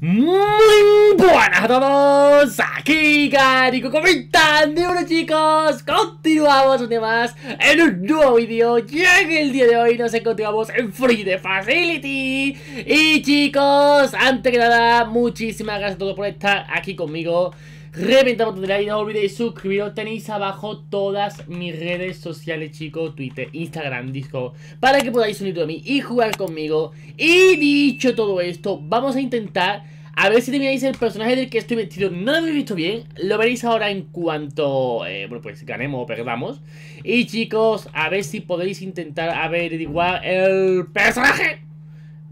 Muy buenas a todos, aquí Carico comentando Bueno chicos, continuamos un día más en un nuevo vídeo Ya en el día de hoy nos encontramos en Free the Facility Y chicos, antes que nada, muchísimas gracias a todos por estar aquí conmigo Reventamos de y no olvidéis suscribiros Tenéis abajo todas mis redes sociales chicos Twitter, Instagram, Discord Para que podáis unirte a mí y jugar conmigo Y dicho todo esto Vamos a intentar A ver si termináis el personaje del que estoy vestido No lo habéis visto bien Lo veréis ahora en cuanto eh, Bueno pues ganemos o perdamos Y chicos a ver si podéis intentar averiguar el personaje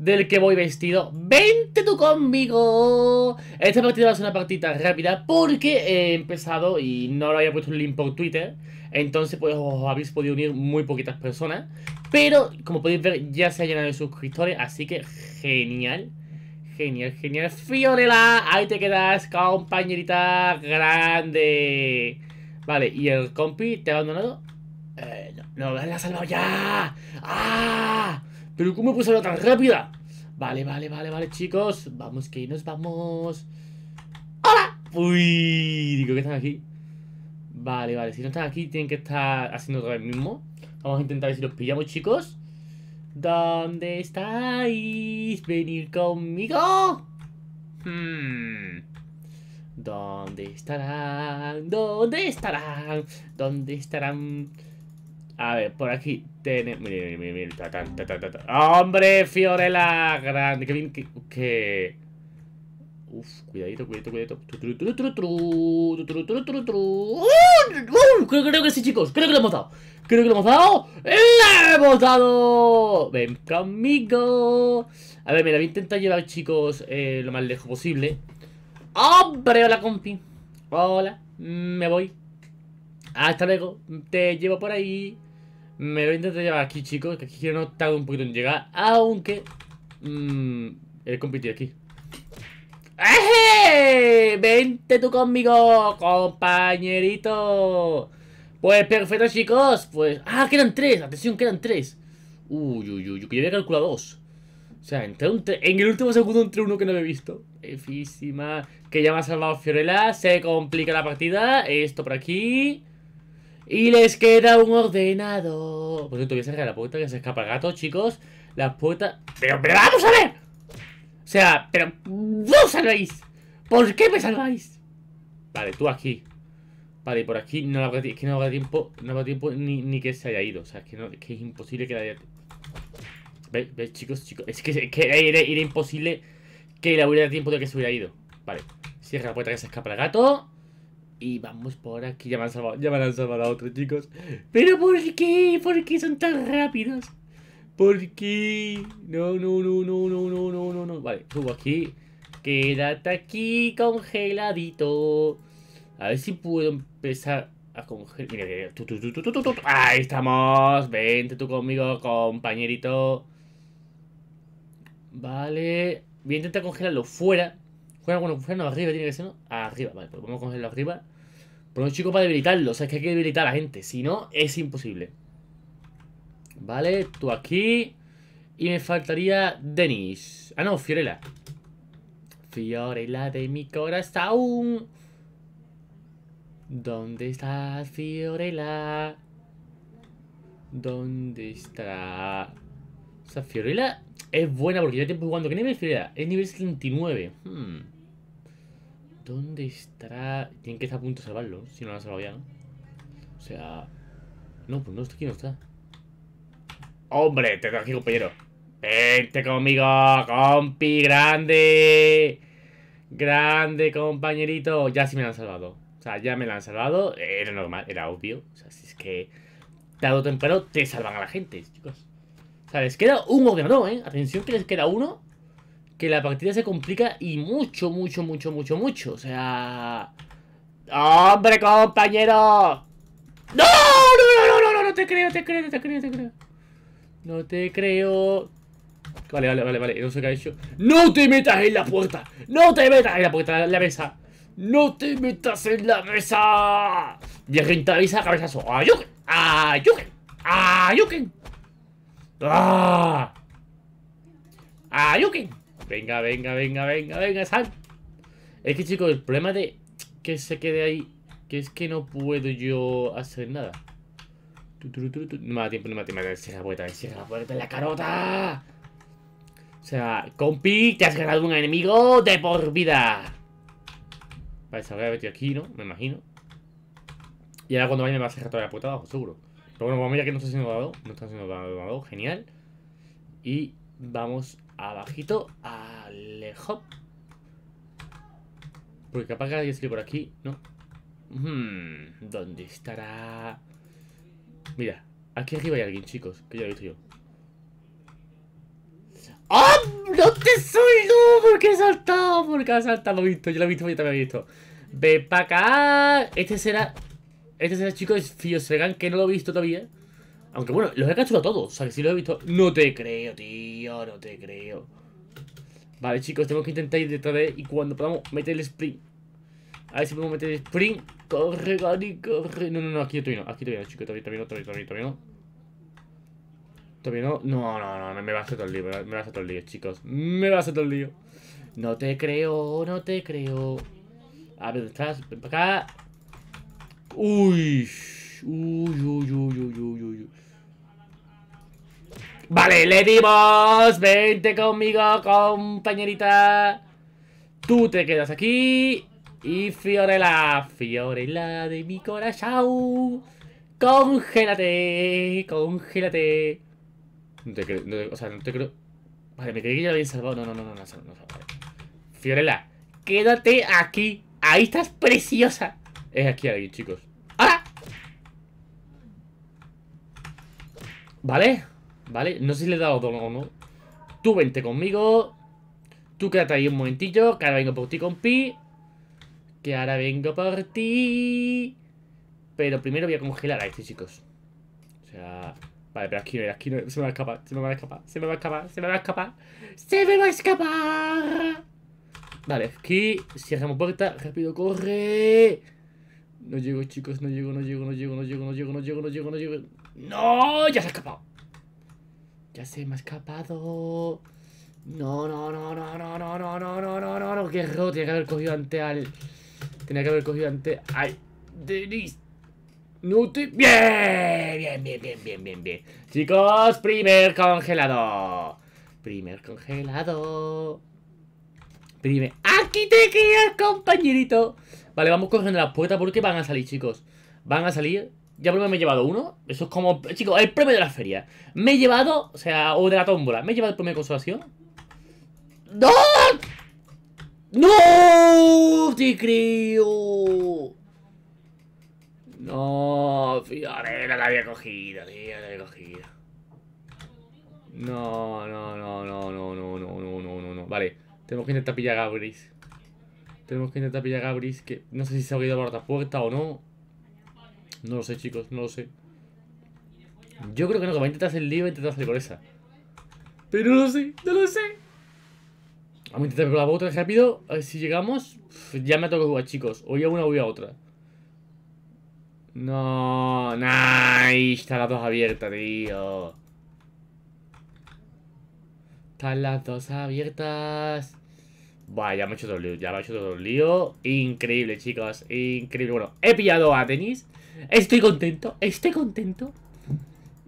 del que voy vestido. ¡Vente tú conmigo! Esta partida va a ser una partida rápida porque he empezado y no lo había puesto un link por Twitter. Entonces, pues os habéis podido unir muy poquitas personas. Pero, como podéis ver, ya se ha llenado de suscriptores, así que genial. Genial, genial. ¡Fiorela! ahí te quedas, compañerita grande. Vale, ¿y el compi te ha abandonado? Eh, no, no, la ha salvado ya. ¡Ah! ¿Pero cómo puesto hablar tan rápida? Vale, vale, vale, vale, chicos. Vamos, que nos vamos. ¡Hola! Uy, digo que están aquí. Vale, vale. Si no están aquí, tienen que estar haciendo otra vez mismo. Vamos a intentar ver si los pillamos, chicos. ¿Dónde estáis? Venir conmigo. Hmm. ¿Dónde estarán? ¿Dónde estarán? ¿Dónde estarán? A ver, por aquí tenemos... ¡Hombre, Fiorella grande! que bien que... Uf, cuidadito, cuidadito, cuidadito. creo, que sí, chicos. Creo que lo hemos dado. Creo que lo hemos dado. Lo hemos dado! Ven conmigo. A ver, me mira, voy a intentar llevar, chicos, eh, lo más lejos posible. ¡Hombre! Hola, compi. Hola. Me voy. Hasta luego. Te llevo por ahí. Me lo intenté llevar aquí, chicos, que aquí yo no un poquito en llegar, aunque mmm, he competido aquí. ¡Eh! ¡Vente tú conmigo, compañerito! Pues perfecto, chicos. Pues. ¡Ah! Quedan tres. Atención, quedan tres. Uy, uy, uy. Yo había calculado dos. O sea, entré un en el último segundo entre uno que no había visto. Efísima. Que ya me ha salvado Fiorella. Se complica la partida. Esto por aquí. Y les queda un ordenador. Por cierto, voy a cerrar la puerta que se escapa el gato, chicos. La puerta... ¡Pero, pero vamos a ver! O sea, pero... ¡Vos salváis! ¿Por qué me salváis? Vale, tú aquí. Vale, por aquí no es que no habrá tiempo, no tiempo ni, que se haya ido. O sea, es que, es, imposible que la haya... ¿Veis? ¿Veis, chicos? Es que, es era, imposible que la hubiera tiempo de que se hubiera ido. Vale, cierra la puerta que se escapa el gato. Y vamos por aquí. Ya me han salvado, ya me han salvado a otros, chicos. ¿Pero por qué? ¿Por qué son tan rápidos? ¿Por qué? No, no, no, no, no, no, no, no, no. Vale, subo aquí. Quédate aquí congeladito. A ver si puedo empezar a congelar. Mira, Ahí estamos. Vente tú conmigo, compañerito. Vale. Voy a intentar congelarlo fuera. Juega bueno arriba, tiene que ser, ¿no? Arriba, vale, pues vamos a cogerlo arriba. Por un chico para debilitarlo, o sea, es que hay que debilitar a la gente, si no, es imposible. Vale, tú aquí. Y me faltaría Denis. Ah, no, Fiorella. Fiorella de mi corazón. ¿Dónde está Fiorella? ¿Dónde está? O sea, Fiorella es buena porque ya tiempo jugando. ¿Qué nivel es Fiorella? Es nivel 79. Hmm. ¿Dónde estará? Tienen que estar a punto de salvarlo, si no lo han salvado ya, O sea... No, pues no, está aquí no está. ¡Hombre! Te traje aquí, compañero. ¡Vente conmigo, compi! ¡Grande! ¡Grande, compañerito! Ya sí me lo han salvado. O sea, ya me lo han salvado. Era normal, era obvio. O sea, si es que... dado o temprano te salvan a la gente, chicos. O sea, les queda un no, ¿eh? Atención que les queda uno que la partida se complica y mucho, mucho, mucho, mucho, mucho. O sea... ¡Hombre, compañero! ¡No! ¡No, no, no, no! No te creo, te creo, no te creo, te creo. No te creo. Vale, vale, vale, vale. No sé qué ha hecho. ¡No te metas en la puerta! ¡No te metas en la puerta! La, la mesa. ¡No te metas en la mesa! te avisa, cabezazo. ¡Ayuken! ¡Ayuken! ¡Ayuken! ¡Ah! Venga, venga, venga, venga, venga, sal. Es que, chicos, el problema de que se quede ahí, que es que no puedo yo hacer nada. No me da tiempo, no me da tiempo. Cierra la puerta, cierra la puerta en la carota. O sea, compi, te has ganado un enemigo de por vida. Vale, se lo voy a meter aquí, ¿no? Me imagino. Y ahora cuando vaya me va a cerrar toda la puerta abajo, seguro. Pero bueno, vamos a ver que no está siendo dado. No está siendo dado, genial. Y vamos abajito al Porque capaz que alguien por aquí, ¿no? Hmm, ¿Dónde estará? Mira, aquí arriba hay alguien, chicos, que ya lo he visto yo. ¡Ah! ¡No te soy yo Porque he saltado, porque ha saltado, lo he visto, yo lo he visto, yo también he visto. Ve para acá. Este será. Este será, chicos, Fiosegan, que no lo he visto todavía. Aunque bueno, los he capturado todos. O sea, que si los he visto... No te creo, tío. No te creo. Vale, chicos, tenemos que intentar ir detrás de... Y cuando podamos meter el sprint. A ver si podemos meter el sprint. Corre, Gary, corre. No, no, no. Aquí estoy no. Aquí todavía no, chicos. Todavía, no, todavía, todavía, no. Todavía no. No, no, no. Me va a hacer todo el lío. Me va a hacer todo el lío, chicos. Me va a hacer todo el lío. No te creo, no te creo. A ver, ¿dónde estás? Ven para acá. Uy Uy. Uy, uy, uy, uy, uy, uy. Vale, le dimos. Vente conmigo, compañerita. Tú te quedas aquí. Y Fiorella, Fiorella de mi corazón. Congélate, congélate. No te creo, o sea, no te creo. Vale, me creí que ya lo habían salvado. No, no, no, no, no, no, Fiorella, quédate aquí. Ahí estás preciosa. Es aquí alguien, chicos. ¡Ah! Vale. ¿Vale? No sé si le he dado don o no. Tú vente conmigo. Tú quédate ahí un momentillo, que ahora vengo por ti, compi. Que ahora vengo por ti. Pero primero voy a congelar a este, chicos. O sea... Vale, pero aquí no, aquí no, se me va a escapar, se me va a escapar, se me va a escapar, se me va a escapar. ¡Se me va a escapar! Vale, aquí cierramos puerta, rápido, corre. No llego, chicos, no llego, no llego, no llego, no llego, no llego, no llego, no llego, no llego. ¡No! Ya se ha escapado. Ya se me ha escapado. No, no, no, no, no, no, no, no, no, no, no, no, qué error. Tenía que haber cogido ante al. Tenía que haber cogido ante al. Denis. Bien, bien, bien, bien, bien, bien, bien. Chicos, primer congelado. Primer congelado. Primer. ¡Aquí te quedas, compañerito! Vale, vamos cogiendo la puerta porque van a salir, chicos. Van a salir ya primero me he llevado uno. Eso es como, chicos, el premio de la feria. Me he llevado, o sea, o de la tómbola. Me he llevado el premio de consolación. ¡No! ¡No! ¡Te creo! No, la había cogido, tío, la había cogido. No, no, no, no, no, no, no, no, no, no, no. Vale, tenemos que intentar pillar a Gabris. Tenemos que intentar pillar a Gabris, que no sé si se ha oído por la puerta o no. No lo sé, chicos, no lo sé. Yo creo que no, que va a intentar hacer lío y intentar hacer con esa. Pero no lo sé, no lo sé. Vamos a intentar la otra rápido. A ver si llegamos. ya me ha tocado jugar, chicos. O a una o a otra. No, nice. Están las dos abiertas, tío. Están las dos abiertas. Vaya, ya me he hecho todo el lío, ya me he hecho todo el lío. Increíble, chicos, increíble. Bueno, he pillado a Denis. Estoy contento, estoy contento.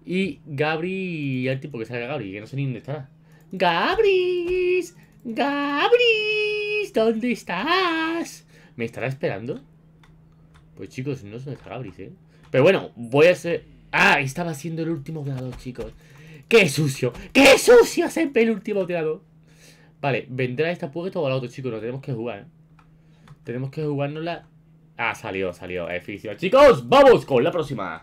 Y Gabri, el tipo que sale Gabri, que no sé ni dónde está. ¡Gabris! ¡Gabris! ¿Dónde estás? ¿Me estará esperando? Pues chicos, no sé dónde Gabris, ¿eh? Pero bueno, voy a ser... ¡Ah! Estaba haciendo el último grado, chicos. ¡Qué sucio! ¡Qué sucio siempre el último grado! Vale, vendrá esta puerta o la otro, chicos. lo tenemos que jugar, Tenemos que jugárnosla Ah, salió, salió, eficio Chicos, vamos con la próxima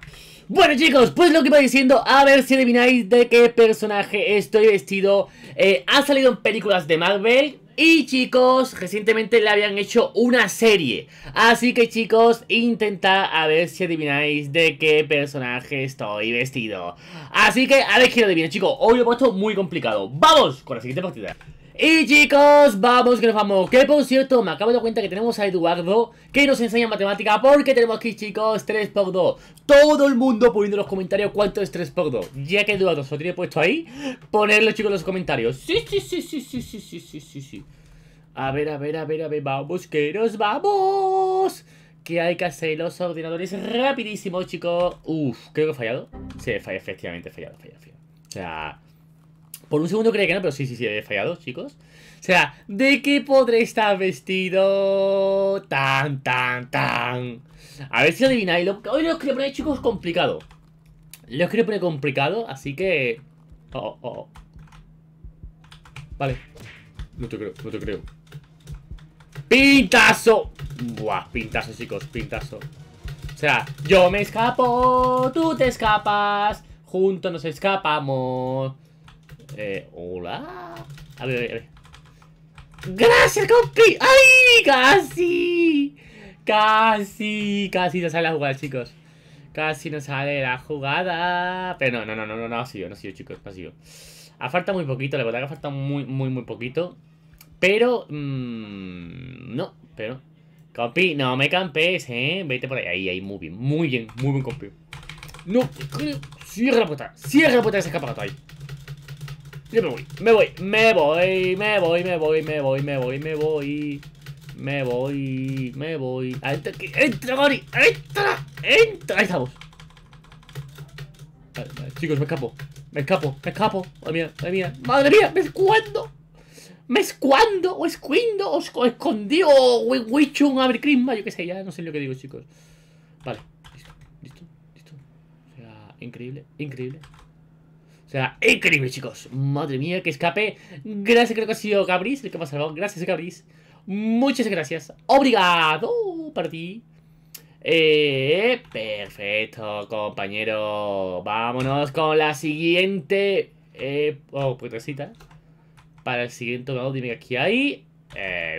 Bueno chicos, pues lo que iba diciendo A ver si adivináis de qué personaje estoy vestido eh, Ha salido en películas de Marvel y chicos, recientemente le habían hecho una serie Así que chicos, intentad a ver si adivináis de qué personaje estoy vestido Así que a ver quién adivina chicos, hoy lo he puesto muy complicado ¡Vamos con la siguiente partida! Y chicos, vamos que nos vamos Que por cierto, me acabo de dar cuenta que tenemos a Eduardo Que nos enseña matemática Porque tenemos aquí chicos 3x2 Todo el mundo poniendo en los comentarios cuánto es 3x2 Ya que Eduardo se lo tiene puesto ahí Ponerlo chicos en los comentarios Sí, sí, sí, sí, sí, sí, sí, sí, sí, sí A ver, a ver, a ver, a ver Vamos que nos vamos Que hay que hacer los ordenadores Rapidísimo chicos Uf, creo que he fallado Sí, fallado, efectivamente he fallado, he fallado, fallado. O sea... Por un segundo creía que no, pero sí, sí, sí, he fallado, chicos. O sea, ¿de qué podré estar vestido? Tan, tan, tan. A ver si adivináis. Hoy los quiero poner, chicos, complicado. Lo quiero poner complicado, así que... Oh, oh, oh. Vale. No te creo, no te creo. ¡Pintazo! Buah, pintazo, chicos, pintazo. O sea, yo me escapo, tú te escapas, juntos nos escapamos. Eh, hola. A ver, a ver, a ver. ¡Gracias, compi! ¡Ay! ¡Casi! ¡Casi! Casi no sale la jugada, chicos. Casi no sale la jugada. Pero no, no, no, no, no, ha sido, no ha sido, chicos, no ha sido. Ha ah, faltado muy poquito, la verdad que ha faltado muy, muy, muy poquito. Pero, mmm, no, pero. Compi, no me campes, ¿eh? Vete por ahí, ahí, ahí, muy bien, muy bien, muy bien, compi. No, cierra la puerta, cierra la puerta de ese escapado ahí. Yo me voy, me voy, me voy, me voy, me voy, me voy, me voy, me voy. Me voy, me voy. Entra, entra, Gori, entra, entra. Ahí estamos. Vale, vale. Chicos, me escapo, me escapo, me escapo. Madre mía, madre mía, madre mía, me escuando. Me escuando, o escuindo, o escondí, o wichun, a ver, yo qué sé, ya no sé lo que digo, chicos. Vale, listo, listo, listo. O sea, increíble, increíble increíble, chicos. Madre mía, que escape. Gracias, creo que ha sido Gabriel el que me ha salvado. Gracias, Gabris. Muchas gracias. Obrigado para ti. Eh, perfecto, compañero. Vámonos con la siguiente... Eh, oh, Para el siguiente lado, dime que aquí hay...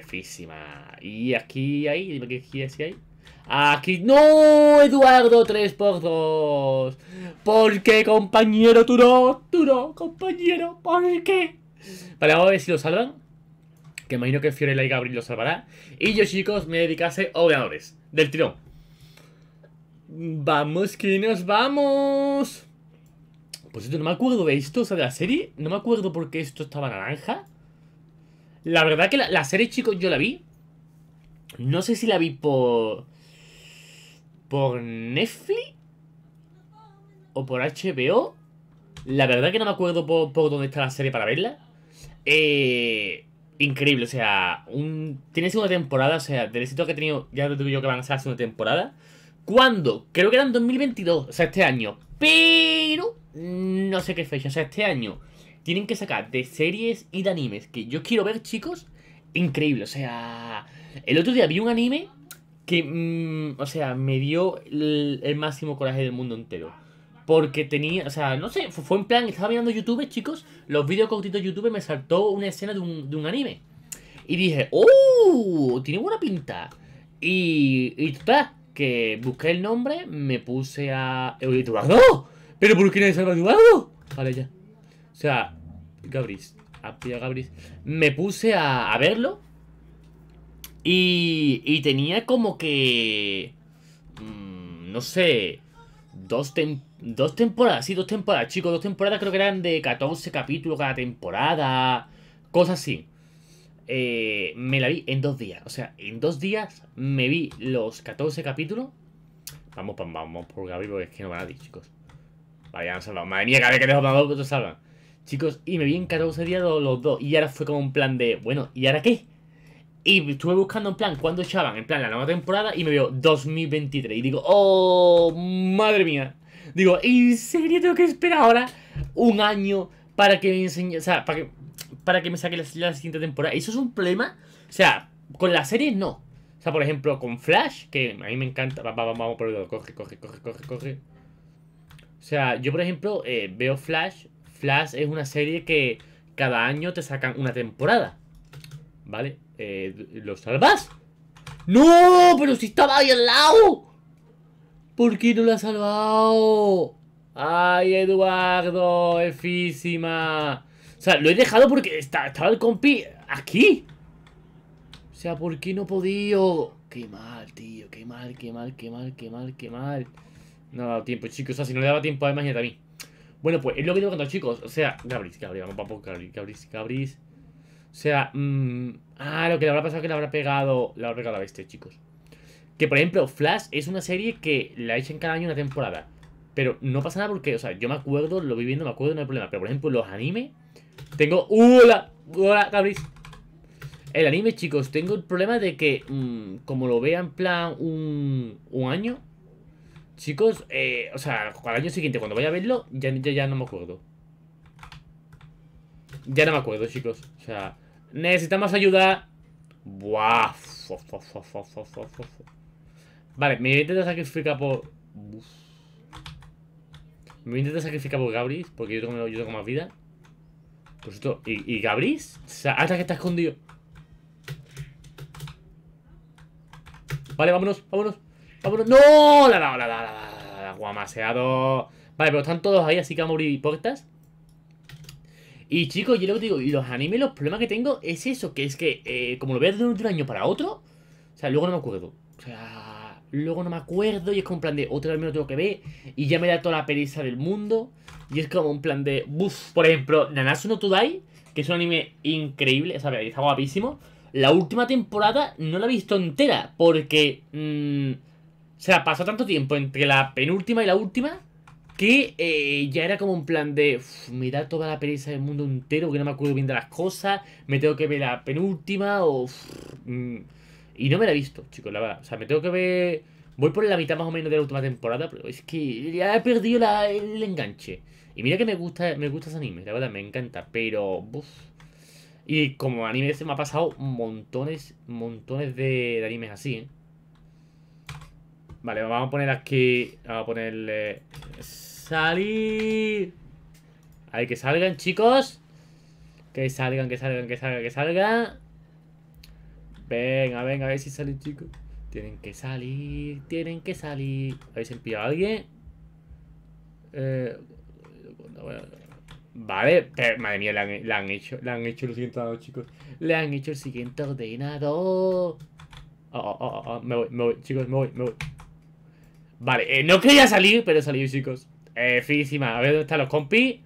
Físima Y aquí hay... Dime que aquí hay... Aquí no, Eduardo 3 por ¿Por qué, compañero? ¡Turo! ¡Turo! compañero. ¿Por qué? Vale, vamos a ver si lo salvan. Que imagino que Fiorella y Gabriel lo salvará. Y yo, chicos, me dedicase a obradores. Del tirón. Vamos, que nos vamos. Pues esto no me acuerdo de esto, o sea, de la serie. No me acuerdo por qué esto estaba naranja. La verdad que la serie, chicos, yo la vi. No sé si la vi por por Netflix o por HBO. La verdad que no me acuerdo por, dónde está la serie para verla. Eh, increíble, o sea, un, tiene segunda temporada, o sea, del éxito que he tenido, ya lo tuve yo que lanzar a segunda temporada. ¿Cuándo? Creo que era en 2022, o sea, este año. Pero no sé qué fecha, o sea, este año tienen que sacar de series y de animes que yo quiero ver, chicos. Increíble, o sea, el otro día vi un anime que, mm, o sea, me dio el, máximo coraje del mundo entero. Porque tenía, o sea, no sé, fue, en plan, estaba mirando YouTube, chicos, los vídeos cortitos de YouTube me saltó una escena de un, anime. Y dije, ¡oh! Tiene buena pinta. Y, y que busqué el nombre, me puse a... ¡Eduardo! ¿Pero por qué no es Eduardo? Vale, ya. O sea, Gabris. Gabris. Me puse a, a verlo y, y tenía como que... Mmm, no sé... Dos, tem dos temporadas, sí, dos temporadas, chicos. Dos temporadas creo que eran de 14 capítulos cada temporada. Cosas así. Eh, me la vi en dos días. O sea, en dos días me vi los 14 capítulos. Vamos, vamos, vamos por Gaby porque es que no van a decir, chicos. Vale, ya han salvado. Madre mía, vez que dejo para que te salvan. Chicos, y me vi en 14 días los dos. Y ahora fue como un plan de, bueno, ¿y ahora qué? Y estuve buscando en plan cuándo echaban, en plan la nueva temporada, y me veo 2023. Y digo, oh, madre mía. Digo, ¿en serio tengo que esperar ahora un año para que me enseñe, o sea, para que, para que me saque la, la siguiente temporada? Eso es un problema. O sea, con la serie, no. O sea, por ejemplo, con Flash, que a mí me encanta. Vamos, vamos, vamos por el Coge, coge, coge, coge, coge. O sea, yo por ejemplo eh, veo Flash. Flash es una serie que cada año te sacan una temporada. ¿Vale? Eh, ¿Lo salvas? ¡No! ¡Pero si estaba ahí al lado! ¿Por qué no lo ha salvado? ¡Ay, Eduardo! ¡Efísima! O sea, lo he dejado porque está, estaba el compi aquí. O sea, ¿por qué no he podido? Qué mal, tío. Qué mal, qué mal, qué mal, qué mal, qué mal. No ha dado tiempo, chicos. O sea, si no le daba tiempo, imagínate a mí. Bueno, pues es lo que tengo que contar, chicos. O sea, Gabris, Gabris, vamos, poco, Gabris, Gabris. O sea, mmm, ah, lo que le habrá pasado es que le habrá pegado, le habrá pegado a la chicos. Que por ejemplo, Flash es una serie que la echan cada año una temporada. Pero no pasa nada porque, o sea, yo me acuerdo, lo viviendo, me acuerdo, no hay problema. Pero por ejemplo, los animes, tengo. ¡Hola! ¡Hola, cabris! El anime, chicos, tengo el problema de que, mm, como lo vea en plan un, un año, chicos, eh, o sea, al año siguiente, cuando vaya a verlo, ya, ya no me acuerdo. Ya no me acuerdo, chicos. O sea, Necesitamos ayuda. Buah. Vale, me voy a intentar sacrificar por... Me voy a intentar sacrificar por Gabris, porque yo tengo, yo tengo más vida. Por esto ¿y, y Gabris? Hasta que está escondido. Vale, vámonos, vámonos. Vámonos. ¡No! La, la, la, la, la, guamaseado. Vale, pero están todos ahí, así que a morir puertas. Y chicos, yo lo que digo, y los animes, los problemas que tengo es eso, que es que eh, como lo veo de un año para otro, o sea, luego no me acuerdo. O sea, luego no me acuerdo y es como un plan de otro anime no tengo que ver y ya me da toda la pereza del mundo. Y es como un plan de, buf por ejemplo, Nanatsu no Todai, que es un anime increíble, o sea, está guapísimo. La última temporada no la he visto entera porque... Mmm, o sea, pasó tanto tiempo entre la penúltima y la última que eh, ya era como un plan de, me da toda la pereza del mundo entero, que no me acuerdo bien de las cosas, me tengo que ver la penúltima, o... Mm". y no me la he visto, chicos, la verdad. O sea, me tengo que ver... Voy por la mitad más o menos de la última temporada, pero es que ya he perdido el enganche. Y mira que me gusta, me gusta ese anime, la verdad, me encanta, pero... Y como anime se me ha pasado montones, montones de, de animes así, ¿eh? Vale, vamos a poner aquí... Vamos a ponerle... Salir... hay que salgan, chicos. Que salgan, que salgan, que salgan, que salgan. Venga, venga, a ver si salen, chicos. Tienen que salir, tienen que salir. ¿Habéis enviado a alguien? Eh, vale, madre mía, le han, hecho, le han hecho el siguiente chicos. Le han hecho el siguiente ordenador. Oh, oh, oh, oh, me voy, me voy, chicos, me voy, me voy. Vale, eh, no quería salir, pero salí, chicos. Efísima, eh, A ver dónde están los compis.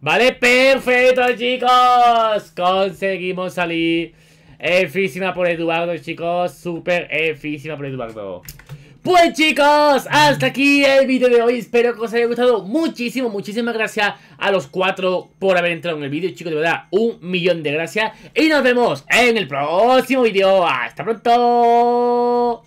Vale, perfecto, chicos. Conseguimos salir. Efísima eh, por Eduardo, chicos. Súper efísima por Eduardo. Pues chicos, hasta aquí el vídeo de hoy, espero que os haya gustado muchísimo, muchísimas gracias a los cuatro por haber entrado en el vídeo, chicos, de verdad, un millón de gracias, y nos vemos en el próximo vídeo, hasta pronto.